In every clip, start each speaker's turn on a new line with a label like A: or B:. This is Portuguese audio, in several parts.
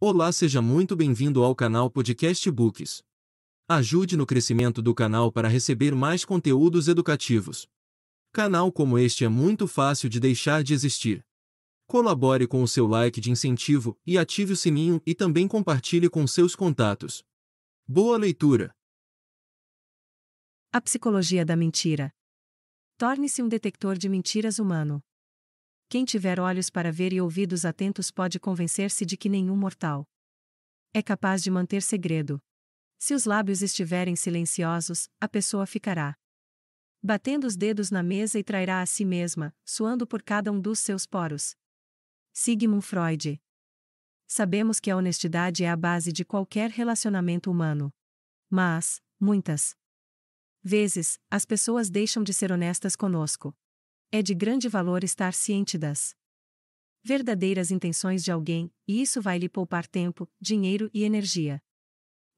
A: Olá, seja muito bem-vindo ao canal Podcast Books. Ajude no crescimento do canal para receber mais conteúdos educativos. Canal como este é muito fácil de deixar de existir. Colabore com o seu like de incentivo e ative o sininho e também compartilhe com seus contatos. Boa leitura! A psicologia da mentira. Torne-se um detector de mentiras humano quem tiver olhos para ver e ouvidos atentos pode convencer-se de que nenhum mortal é capaz de manter segredo. Se os lábios estiverem silenciosos, a pessoa ficará batendo os dedos na mesa e trairá a si mesma, suando por cada um dos seus poros. Sigmund Freud. Sabemos que a honestidade é a base de qualquer relacionamento humano. Mas, muitas vezes, as pessoas deixam de ser honestas conosco. É de grande valor estar ciente das verdadeiras intenções de alguém, e isso vai lhe poupar tempo, dinheiro e energia.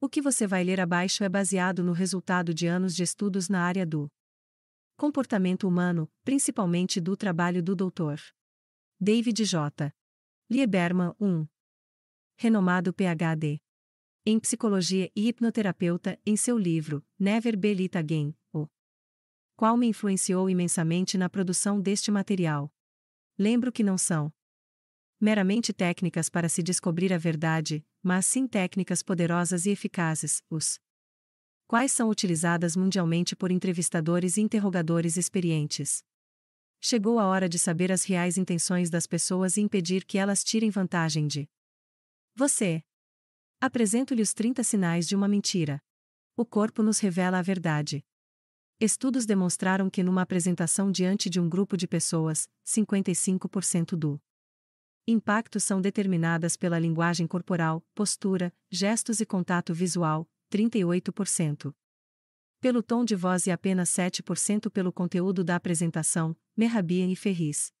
A: O que você vai ler abaixo é baseado no resultado de anos de estudos na área do comportamento humano, principalmente do trabalho do Dr. David J. Lieberman, um renomado PhD em psicologia e hipnoterapeuta, em seu livro Never Believe Again, qual me influenciou imensamente na produção deste material. Lembro que não são meramente técnicas para se descobrir a verdade, mas sim técnicas poderosas e eficazes, os quais são utilizadas mundialmente por entrevistadores e interrogadores experientes. Chegou a hora de saber as reais intenções das pessoas e impedir que elas tirem vantagem de você. Apresento-lhe os 30 sinais de uma mentira. O corpo nos revela a verdade. Estudos demonstraram que numa apresentação diante de um grupo de pessoas, 55% do impacto são determinadas pela linguagem corporal, postura, gestos e contato visual, 38%. Pelo tom de voz e apenas 7% pelo conteúdo da apresentação, Mehrabian e Ferris.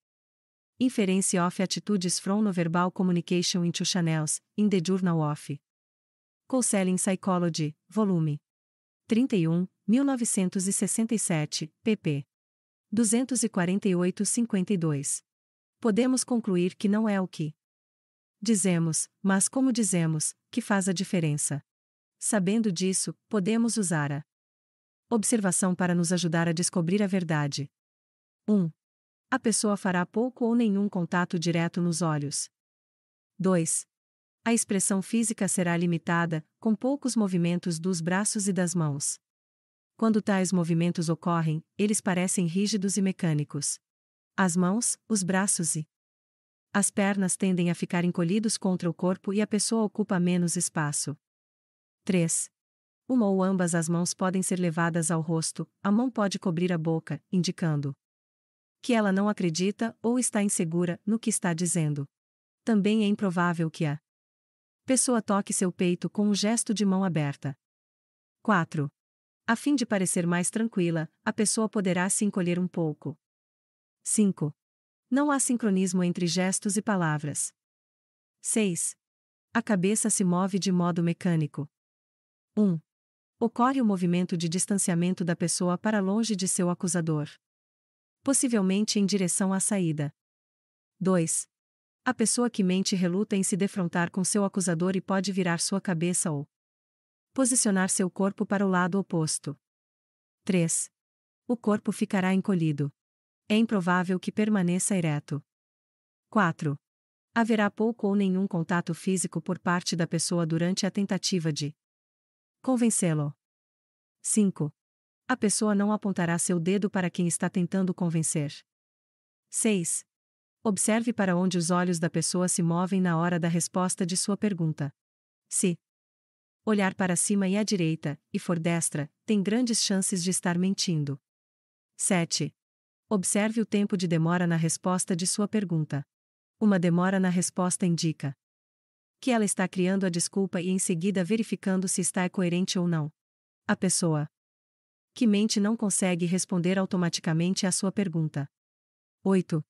A: Inference of Attitudes from verbal Communication into Channels, in the Journal of Co-Selling Psychology, volume 31, 1967, pp. 248-52. Podemos concluir que não é o que dizemos, mas como dizemos, que faz a diferença. Sabendo disso, podemos usar a observação para nos ajudar a descobrir a verdade. 1. A pessoa fará pouco ou nenhum contato direto nos olhos. 2. A expressão física será limitada, com poucos movimentos dos braços e das mãos. Quando tais movimentos ocorrem, eles parecem rígidos e mecânicos. As mãos, os braços e as pernas tendem a ficar encolhidos contra o corpo e a pessoa ocupa menos espaço. 3. Uma ou ambas as mãos podem ser levadas ao rosto, a mão pode cobrir a boca, indicando que ela não acredita ou está insegura no que está dizendo. Também é improvável que a pessoa toque seu peito com um gesto de mão aberta. 4. A fim de parecer mais tranquila, a pessoa poderá se encolher um pouco. 5. Não há sincronismo entre gestos e palavras. 6. A cabeça se move de modo mecânico. 1. Ocorre o movimento de distanciamento da pessoa para longe de seu acusador. Possivelmente em direção à saída. 2. A pessoa que mente reluta em se defrontar com seu acusador e pode virar sua cabeça ou, Posicionar seu corpo para o lado oposto. 3. O corpo ficará encolhido. É improvável que permaneça ereto. 4. Haverá pouco ou nenhum contato físico por parte da pessoa durante a tentativa de convencê-lo. 5. A pessoa não apontará seu dedo para quem está tentando convencer. 6. Observe para onde os olhos da pessoa se movem na hora da resposta de sua pergunta. Se olhar para cima e à direita, e for destra, tem grandes chances de estar mentindo. 7. Observe o tempo de demora na resposta de sua pergunta. Uma demora na resposta indica que ela está criando a desculpa e em seguida verificando se está coerente ou não. A pessoa que mente não consegue responder automaticamente à sua pergunta. 8.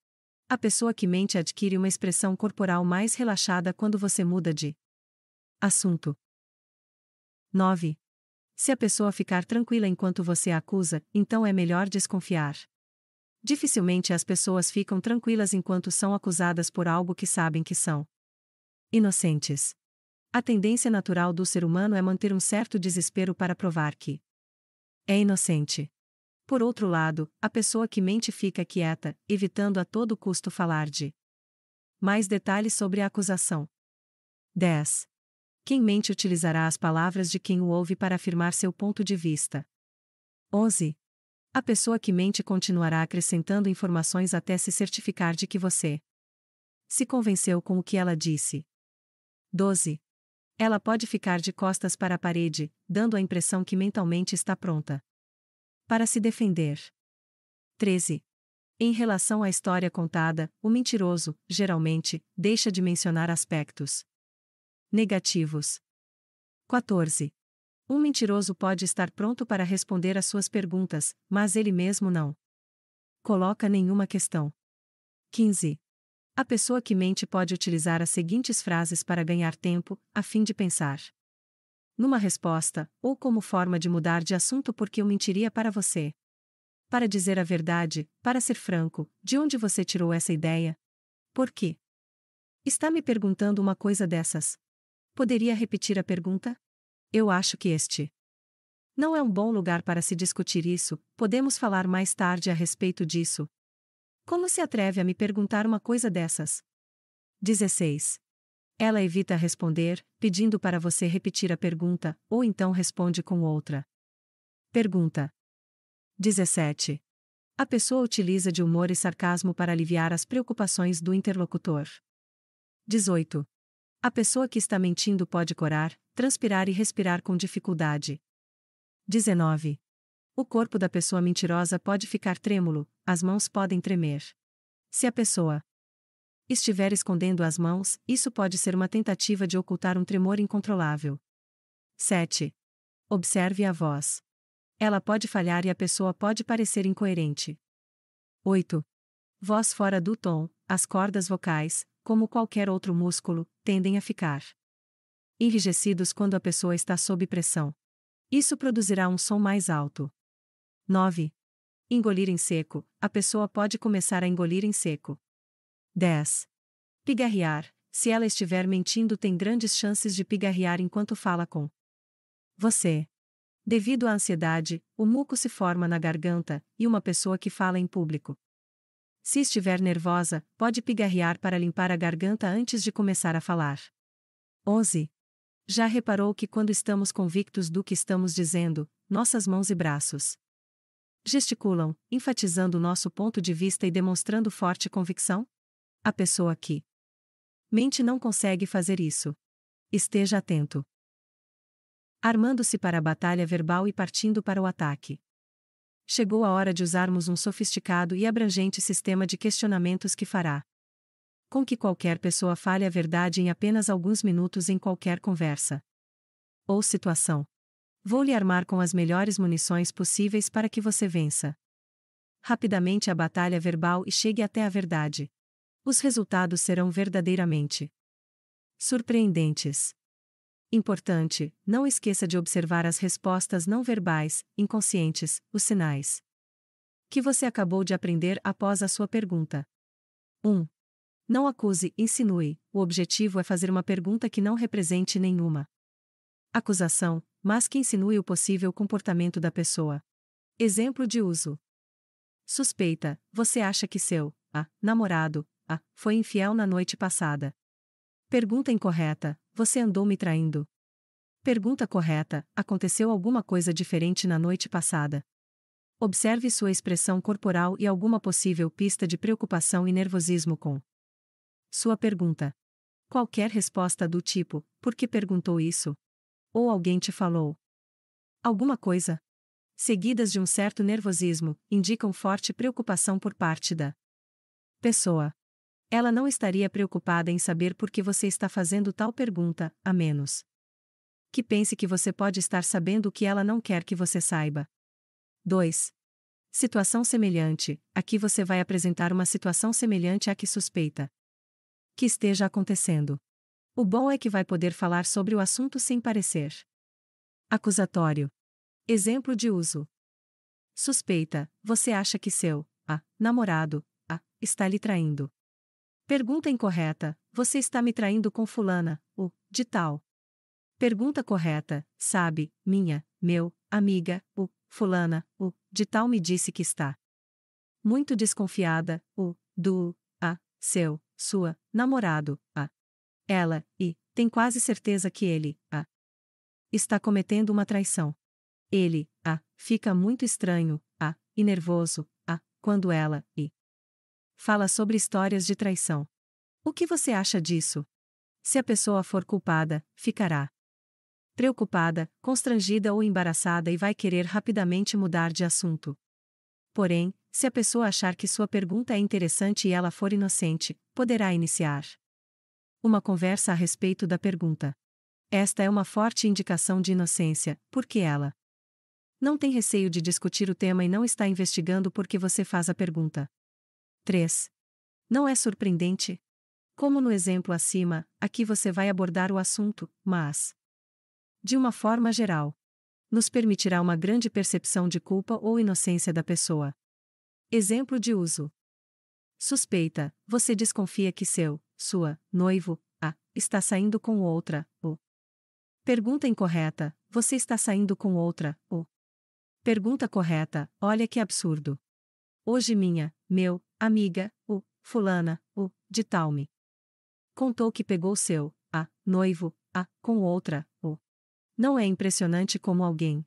A: A pessoa que mente adquire uma expressão corporal mais relaxada quando você muda de assunto. 9. Se a pessoa ficar tranquila enquanto você a acusa, então é melhor desconfiar. Dificilmente as pessoas ficam tranquilas enquanto são acusadas por algo que sabem que são inocentes. A tendência natural do ser humano é manter um certo desespero para provar que é inocente. Por outro lado, a pessoa que mente fica quieta, evitando a todo custo falar de mais detalhes sobre a acusação. 10. Quem mente utilizará as palavras de quem o ouve para afirmar seu ponto de vista. 11. A pessoa que mente continuará acrescentando informações até se certificar de que você se convenceu com o que ela disse. 12. Ela pode ficar de costas para a parede, dando a impressão que mentalmente está pronta para se defender. 13. Em relação à história contada, o mentiroso, geralmente, deixa de mencionar aspectos Negativos. 14. Um mentiroso pode estar pronto para responder às suas perguntas, mas ele mesmo não coloca nenhuma questão. 15. A pessoa que mente pode utilizar as seguintes frases para ganhar tempo, a fim de pensar numa resposta, ou como forma de mudar de assunto porque eu mentiria para você. Para dizer a verdade, para ser franco, de onde você tirou essa ideia? Por quê? Está me perguntando uma coisa dessas? Poderia repetir a pergunta? Eu acho que este não é um bom lugar para se discutir isso, podemos falar mais tarde a respeito disso. Como se atreve a me perguntar uma coisa dessas? 16. Ela evita responder, pedindo para você repetir a pergunta, ou então responde com outra. Pergunta 17. A pessoa utiliza de humor e sarcasmo para aliviar as preocupações do interlocutor. 18. A pessoa que está mentindo pode corar, transpirar e respirar com dificuldade. 19. O corpo da pessoa mentirosa pode ficar trêmulo, as mãos podem tremer. Se a pessoa estiver escondendo as mãos, isso pode ser uma tentativa de ocultar um tremor incontrolável. 7. Observe a voz. Ela pode falhar e a pessoa pode parecer incoerente. 8. Voz fora do tom, as cordas vocais, como qualquer outro músculo, tendem a ficar enrijecidos quando a pessoa está sob pressão. Isso produzirá um som mais alto. 9. Engolir em seco, a pessoa pode começar a engolir em seco. 10. Pigarrear, se ela estiver mentindo, tem grandes chances de pigarrear enquanto fala com você. Devido à ansiedade, o muco se forma na garganta, e uma pessoa que fala em público se estiver nervosa, pode pigarrear para limpar a garganta antes de começar a falar. 11. Já reparou que quando estamos convictos do que estamos dizendo, nossas mãos e braços gesticulam, enfatizando nosso ponto de vista e demonstrando forte convicção? A pessoa que mente não consegue fazer isso. Esteja atento. Armando-se para a batalha verbal e partindo para o ataque chegou a hora de usarmos um sofisticado e abrangente sistema de questionamentos que fará com que qualquer pessoa fale a verdade em apenas alguns minutos em qualquer conversa ou situação. Vou lhe armar com as melhores munições possíveis para que você vença rapidamente a batalha verbal e chegue até a verdade. Os resultados serão verdadeiramente surpreendentes. Importante, não esqueça de observar as respostas não verbais, inconscientes, os sinais. Que você acabou de aprender após a sua pergunta. 1. Não acuse, insinue. O objetivo é fazer uma pergunta que não represente nenhuma acusação, mas que insinue o possível comportamento da pessoa. Exemplo de uso: Suspeita, você acha que seu, a, namorado, a, foi infiel na noite passada. Pergunta incorreta: Você andou me traindo? Pergunta correta: Aconteceu alguma coisa diferente na noite passada? Observe sua expressão corporal e alguma possível pista de preocupação e nervosismo com sua pergunta. Qualquer resposta do tipo: Por que perguntou isso? Ou alguém te falou alguma coisa? Seguidas de um certo nervosismo, indicam forte preocupação por parte da pessoa ela não estaria preocupada em saber por que você está fazendo tal pergunta, a menos que pense que você pode estar sabendo o que ela não quer que você saiba. 2. Situação semelhante: aqui você vai apresentar uma situação semelhante à que suspeita que esteja acontecendo. O bom é que vai poder falar sobre o assunto sem parecer acusatório. Exemplo de uso: suspeita, você acha que seu a namorado a está lhe traindo. Pergunta incorreta: Você está me traindo com Fulana, o, de tal. Pergunta correta: Sabe, minha, meu, amiga, o, Fulana, o, de tal me disse que está. Muito desconfiada, o, do, a, seu, sua, namorado, a. Ela, e, tem quase certeza que ele, a. Está cometendo uma traição. Ele, a, fica muito estranho, a, e nervoso, a, quando ela, e fala sobre histórias de traição. O que você acha disso? Se a pessoa for culpada, ficará preocupada, constrangida ou embaraçada e vai querer rapidamente mudar de assunto. Porém, se a pessoa achar que sua pergunta é interessante e ela for inocente, poderá iniciar uma conversa a respeito da pergunta. Esta é uma forte indicação de inocência, porque ela não tem receio de discutir o tema e não está investigando porque você faz a pergunta. 3. Não é surpreendente? Como no exemplo acima, aqui você vai abordar o assunto, mas. De uma forma geral. Nos permitirá uma grande percepção de culpa ou inocência da pessoa. Exemplo de uso. Suspeita, você desconfia que seu, sua, noivo, a, está saindo com outra, o. Pergunta incorreta, você está saindo com outra, o. Pergunta correta, olha que absurdo. Hoje minha, meu, amiga, o, fulana, o, de tal Contou que pegou seu, a, noivo, a, com outra, o. Não é impressionante como alguém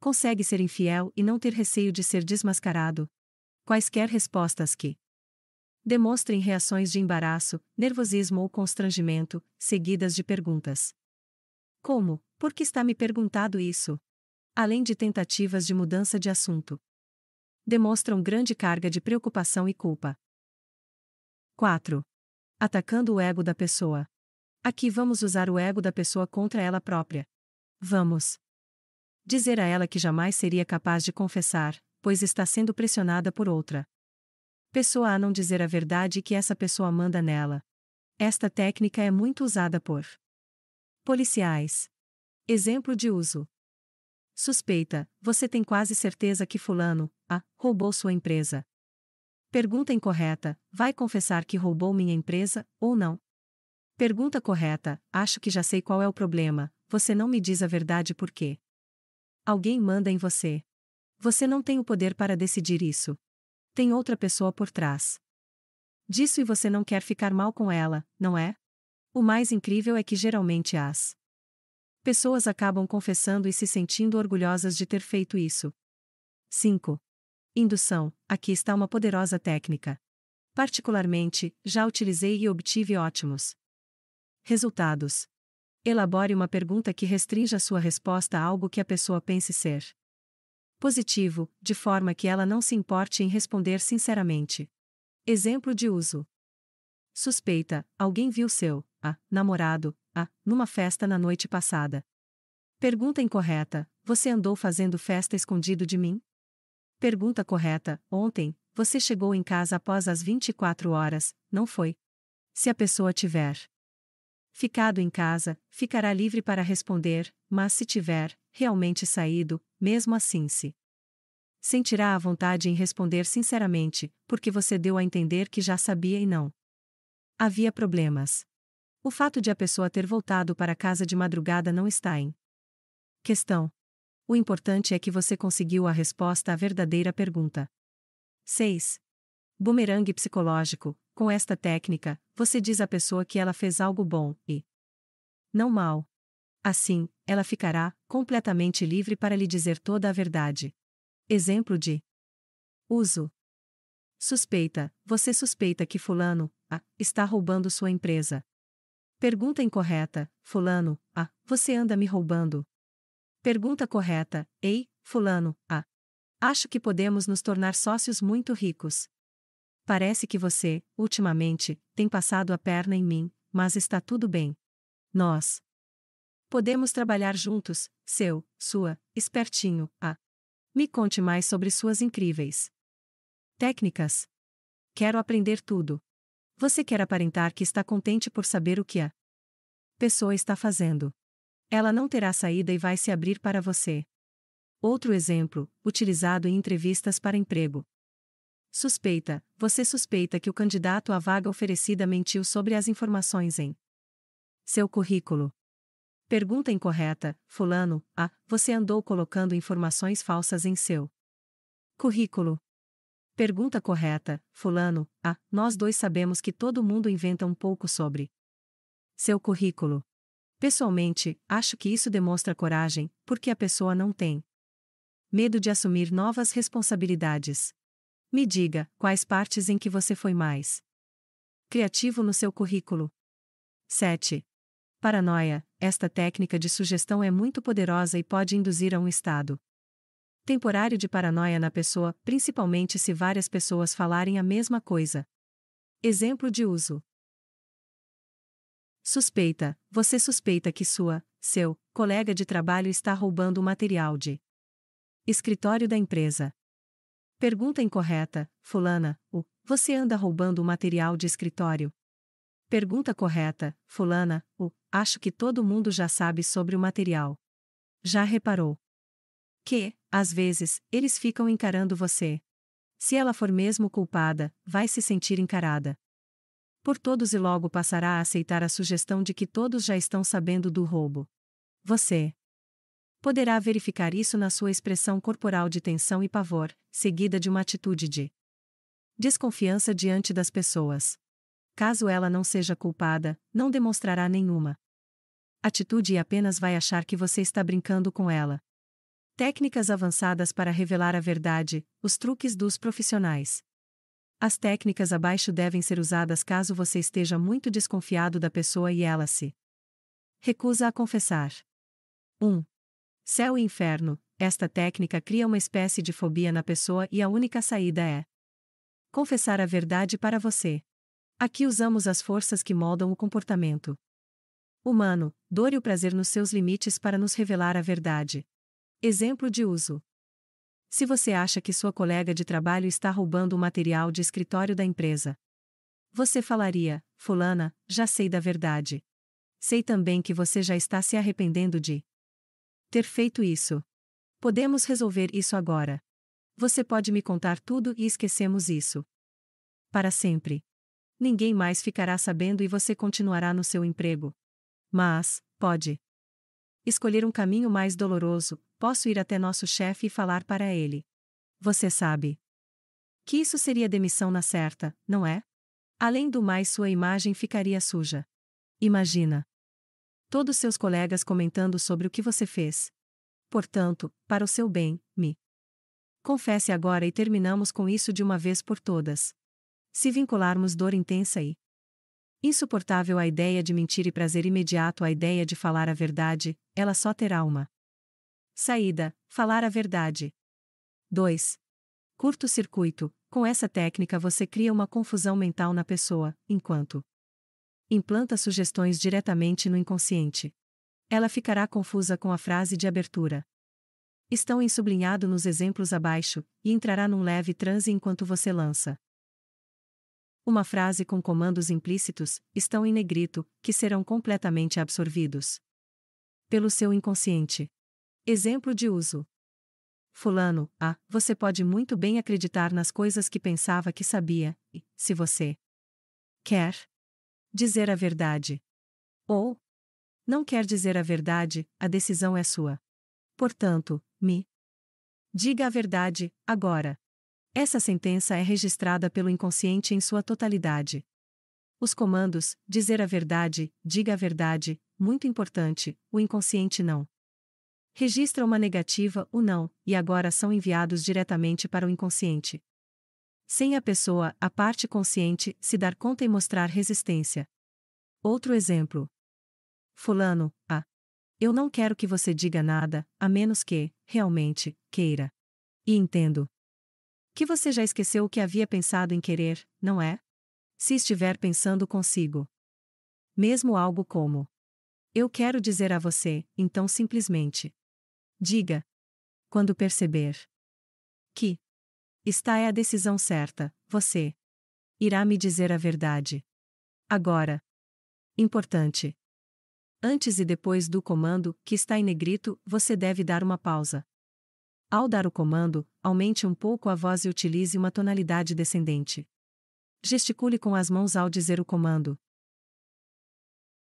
A: consegue ser infiel e não ter receio de ser desmascarado? Quaisquer respostas que demonstrem reações de embaraço, nervosismo ou constrangimento, seguidas de perguntas. Como? Por que está me perguntado isso? Além de tentativas de mudança de assunto demonstram grande carga de preocupação e culpa. 4. Atacando o ego da pessoa. Aqui vamos usar o ego da pessoa contra ela própria. Vamos dizer a ela que jamais seria capaz de confessar, pois está sendo pressionada por outra pessoa a não dizer a verdade que essa pessoa manda nela. Esta técnica é muito usada por policiais. Exemplo de uso: Suspeita, você tem quase certeza que Fulano, A, roubou sua empresa. Pergunta incorreta, vai confessar que roubou minha empresa, ou não? Pergunta correta, acho que já sei qual é o problema, você não me diz a verdade por quê. Alguém manda em você. Você não tem o poder para decidir isso. Tem outra pessoa por trás. Disso e você não quer ficar mal com ela, não é? O mais incrível é que geralmente as pessoas acabam confessando e se sentindo orgulhosas de ter feito isso. 5. Indução aqui está uma poderosa técnica. Particularmente, já utilizei e obtive ótimos resultados. Elabore uma pergunta que restrinja sua resposta a algo que a pessoa pense ser positivo, de forma que ela não se importe em responder sinceramente. Exemplo de uso: Suspeita, alguém viu seu, a, namorado, a, numa festa na noite passada. Pergunta incorreta, você andou fazendo festa escondido de mim? Pergunta correta, ontem, você chegou em casa após as 24 horas, não foi? Se a pessoa tiver ficado em casa, ficará livre para responder, mas se tiver realmente saído, mesmo assim se sentirá a vontade em responder sinceramente, porque você deu a entender que já sabia e não Havia problemas. O fato de a pessoa ter voltado para casa de madrugada não está em questão. O importante é que você conseguiu a resposta à verdadeira pergunta. 6. Boomerang psicológico. Com esta técnica, você diz à pessoa que ela fez algo bom e não mal. Assim, ela ficará completamente livre para lhe dizer toda a verdade. Exemplo de uso. Suspeita, você suspeita que Fulano a. está roubando sua empresa. Pergunta incorreta, Fulano, A, você anda me roubando. Pergunta correta, ei, Fulano, A, Acho que podemos nos tornar sócios muito ricos. Parece que você, ultimamente, tem passado a perna em mim, mas está tudo bem. Nós. Podemos trabalhar juntos, seu, sua, espertinho, A, Me conte mais sobre suas incríveis técnicas. Quero aprender tudo. Você quer aparentar que está contente por saber o que a pessoa está fazendo. Ela não terá saída e vai se abrir para você. Outro exemplo, utilizado em entrevistas para emprego. Suspeita: Você suspeita que o candidato à vaga oferecida mentiu sobre as informações em seu currículo. Pergunta incorreta: Fulano, ah, você andou colocando informações falsas em seu currículo. Pergunta correta, Fulano. Ah, nós dois sabemos que todo mundo inventa um pouco sobre seu currículo. Pessoalmente, acho que isso demonstra coragem, porque a pessoa não tem medo de assumir novas responsabilidades. Me diga, quais partes em que você foi mais criativo no seu currículo? 7. Paranoia. Esta técnica de sugestão é muito poderosa e pode induzir a um estado temporário de paranoia na pessoa, principalmente se várias pessoas falarem a mesma coisa. Exemplo de uso: Suspeita: Você suspeita que sua, seu, colega de trabalho está roubando o material de escritório da empresa. Pergunta incorreta: Fulana, o, você anda roubando o material de escritório? Pergunta correta: Fulana, o, acho que todo mundo já sabe sobre o material. Já reparou? Que, às vezes, eles ficam encarando você. Se ela for mesmo culpada, vai se sentir encarada. Por todos e logo passará a aceitar a sugestão de que todos já estão sabendo do roubo. Você poderá verificar isso na sua expressão corporal de tensão e pavor, seguida de uma atitude de desconfiança diante das pessoas. Caso ela não seja culpada, não demonstrará nenhuma atitude e apenas vai achar que você está brincando com ela. Técnicas avançadas para revelar a verdade, os truques dos profissionais. As técnicas abaixo devem ser usadas caso você esteja muito desconfiado da pessoa e ela se recusa a confessar. 1. Céu e inferno. Esta técnica cria uma espécie de fobia na pessoa e a única saída é confessar a verdade para você. Aqui usamos as forças que moldam o comportamento humano, dor e o prazer nos seus limites para nos revelar a verdade. Exemplo de uso: Se você acha que sua colega de trabalho está roubando o material de escritório da empresa, você falaria: Fulana, já sei da verdade. Sei também que você já está se arrependendo de ter feito isso. Podemos resolver isso agora. Você pode me contar tudo e esquecemos isso. Para sempre. Ninguém mais ficará sabendo e você continuará no seu emprego. Mas, pode escolher um caminho mais doloroso, posso ir até nosso chefe e falar para ele. Você sabe. Que isso seria demissão na certa, não é? Além do mais, sua imagem ficaria suja. Imagina. Todos seus colegas comentando sobre o que você fez. Portanto, para o seu bem, me. Confesse agora e terminamos com isso de uma vez por todas. Se vincularmos dor intensa e Insuportável a ideia de mentir e prazer imediato à ideia de falar a verdade, ela só terá uma. Saída: falar a verdade. 2. Curto-circuito: com essa técnica você cria uma confusão mental na pessoa, enquanto implanta sugestões diretamente no inconsciente. Ela ficará confusa com a frase de abertura. Estão em sublinhado nos exemplos abaixo, e entrará num leve transe enquanto você lança uma frase com comandos implícitos, estão em negrito, que serão completamente absorvidos pelo seu inconsciente. Exemplo de uso: Fulano, ah, você pode muito bem acreditar nas coisas que pensava que sabia, e, se você quer dizer a verdade ou não quer dizer a verdade, a decisão é sua. Portanto, me diga a verdade, agora. Essa sentença é registrada pelo inconsciente em sua totalidade. Os comandos, dizer a verdade, diga a verdade, muito importante, o inconsciente não. Registra uma negativa, ou não, e agora são enviados diretamente para o inconsciente. Sem a pessoa, a parte consciente, se dar conta e mostrar resistência. Outro exemplo. Fulano, a. Ah, eu não quero que você diga nada, a menos que, realmente, queira. E entendo. Que você já esqueceu o que havia pensado em querer, não é? Se estiver pensando consigo. Mesmo algo como: Eu quero dizer a você, então simplesmente. Diga. Quando perceber que está é a decisão certa, você irá me dizer a verdade. Agora. Importante. Antes e depois do comando, que está em negrito, você deve dar uma pausa. Ao dar o comando, aumente um pouco a voz e utilize uma tonalidade descendente. Gesticule com as mãos ao dizer o comando.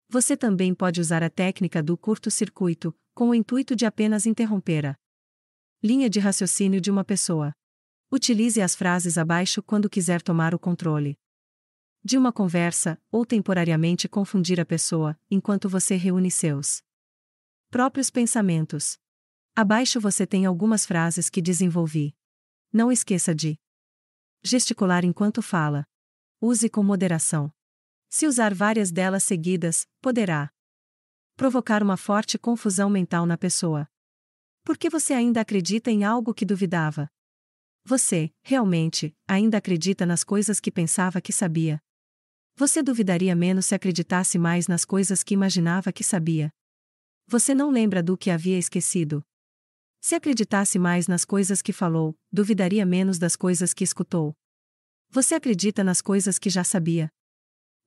A: Você também pode usar a técnica do curto-circuito, com o intuito de apenas interromper a linha de raciocínio de uma pessoa. Utilize as frases abaixo quando quiser tomar o controle de uma conversa ou temporariamente confundir a pessoa enquanto você reúne seus próprios pensamentos. Abaixo você tem algumas frases que desenvolvi. Não esqueça de gesticular enquanto fala. Use com moderação. Se usar várias delas seguidas, poderá provocar uma forte confusão mental na pessoa. Porque você ainda acredita em algo que duvidava. Você, realmente, ainda acredita nas coisas que pensava que sabia. Você duvidaria menos se acreditasse mais nas coisas que imaginava que sabia. Você não lembra do que havia esquecido. Se acreditasse mais nas coisas que falou, duvidaria menos das coisas que escutou. Você acredita nas coisas que já sabia?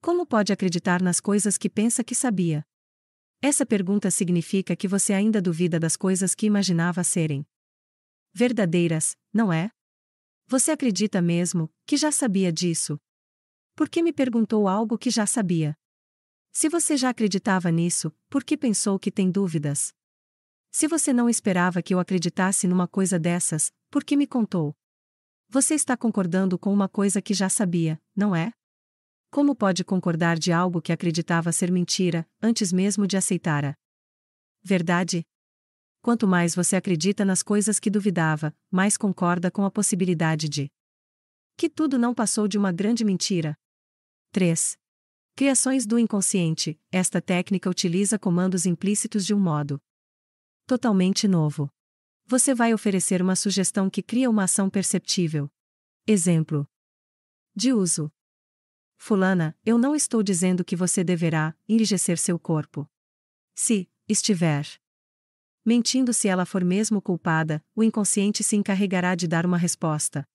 A: Como pode acreditar nas coisas que pensa que sabia? Essa pergunta significa que você ainda duvida das coisas que imaginava serem verdadeiras, não é? Você acredita mesmo que já sabia disso? Por que me perguntou algo que já sabia? Se você já acreditava nisso, por que pensou que tem dúvidas? Se você não esperava que eu acreditasse numa coisa dessas, por que me contou? Você está concordando com uma coisa que já sabia, não é? Como pode concordar de algo que acreditava ser mentira, antes mesmo de aceitar a verdade? Quanto mais você acredita nas coisas que duvidava, mais concorda com a possibilidade de que tudo não passou de uma grande mentira. 3. Criações do inconsciente. Esta técnica utiliza comandos implícitos de um modo Totalmente novo. Você vai oferecer uma sugestão que cria uma ação perceptível. Exemplo. De uso. Fulana, eu não estou dizendo que você deverá enrijecer seu corpo. Se estiver mentindo se ela for mesmo culpada, o inconsciente se encarregará de dar uma resposta.